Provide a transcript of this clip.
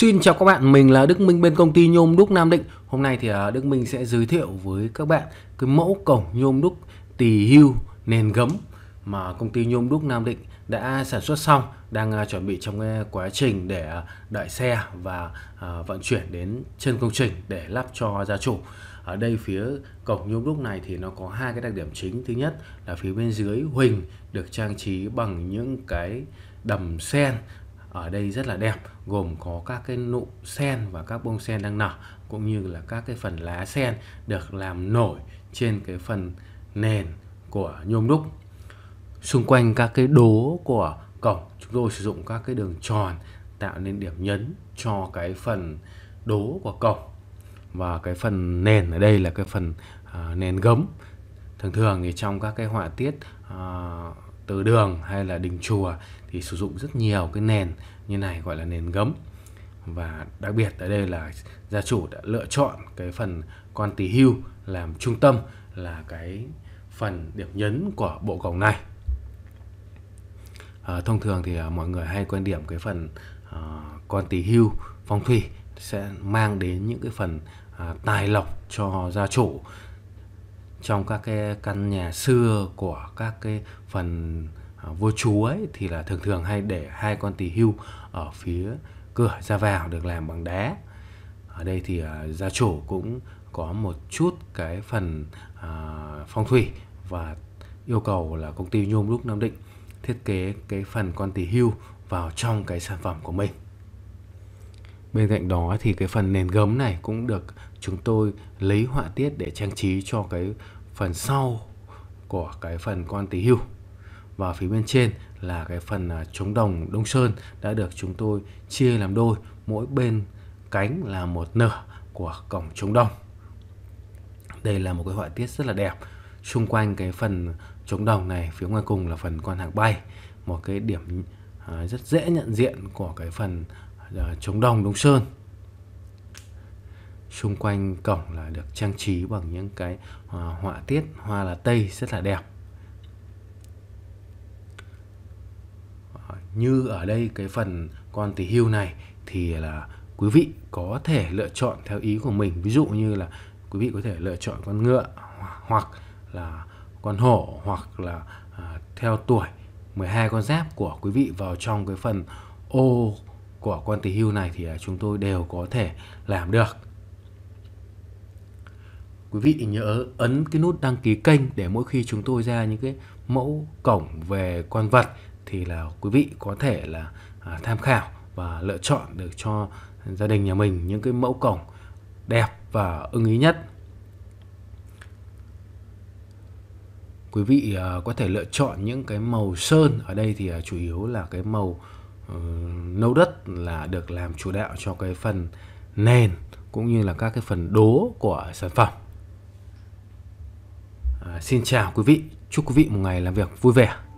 Xin chào các bạn, mình là Đức Minh bên công ty nhôm đúc Nam Định. Hôm nay thì à, Đức Minh sẽ giới thiệu với các bạn cái mẫu cổng nhôm đúc tỳ hưu nền gấm mà công ty nhôm đúc Nam Định đã sản xuất xong, đang à, chuẩn bị trong quá trình để à, đợi xe và vận chuyển đến chân công trình để lắp cho gia chủ. Ở đây phía cổng nhôm đúc này thì nó có hai cái đặc điểm chính. Thứ nhất là phía bên dưới huỳnh được trang trí bằng những cái đầm sen ở đây rất là đẹp gồm có các cái nụ sen và các bông sen đang nở cũng như là các cái phần lá sen được làm nổi trên cái phần nền của nhôm đúc xung quanh các cái đố của cổng chúng tôi sử dụng các cái đường tròn tạo nên điểm nhấn cho cái phần đố của cổng và cái phần nền ở đây là cái phần uh, nền gấm thường thường thì trong các cái họa tiết uh, từ đường hay là đình chùa thì sử dụng rất nhiều cái nền như này gọi là nền gấm và đặc biệt ở đây là gia chủ đã lựa chọn cái phần quan tỳ hưu làm trung tâm là cái phần điểm nhấn của bộ cổng này à, thông thường thì à, mọi người hay quan điểm cái phần à, con tỳ hưu phong thủy sẽ mang đến những cái phần à, tài lộc cho gia chủ trong các cái căn nhà xưa của các cái phần à, vua chúa ấy thì là thường thường hay để hai con tỳ hưu ở phía cửa ra vào được làm bằng đá ở đây thì à, gia chủ cũng có một chút cái phần à, phong thủy và yêu cầu là công ty nhôm đúc nam định thiết kế cái phần con tỳ hưu vào trong cái sản phẩm của mình Bên cạnh đó thì cái phần nền gấm này cũng được chúng tôi lấy họa tiết để trang trí cho cái phần sau của cái phần con tí hưu. Và phía bên trên là cái phần chống à, đồng Đông Sơn đã được chúng tôi chia làm đôi, mỗi bên cánh là một nửa của cổng chống đồng. Đây là một cái họa tiết rất là đẹp. Xung quanh cái phần chống đồng này phía ngoài cùng là phần con hàng bay, một cái điểm à, rất dễ nhận diện của cái phần Dạ, trống đồng Đông Sơn xung quanh cổng là được trang trí bằng những cái à, họa tiết hoa là tây rất là đẹp ờ, như ở đây cái phần con tí hưu này thì là quý vị có thể lựa chọn theo ý của mình ví dụ như là quý vị có thể lựa chọn con ngựa hoặc là con hổ hoặc là à, theo tuổi 12 con giáp của quý vị vào trong cái phần ô của quan tỳ hưu này thì à, chúng tôi đều có thể làm được. Quý vị nhớ ấn cái nút đăng ký kênh để mỗi khi chúng tôi ra những cái mẫu cổng về quan vật thì là quý vị có thể là à, tham khảo và lựa chọn được cho gia đình nhà mình những cái mẫu cổng đẹp và ưng ý nhất. Quý vị à, có thể lựa chọn những cái màu sơn ở đây thì chủ yếu là cái màu ờ, nấu đất là được làm chủ đạo cho cái phần nền cũng như là các cái phần đố của sản phẩm. À, xin chào quý vị, chúc quý vị một ngày làm việc vui vẻ.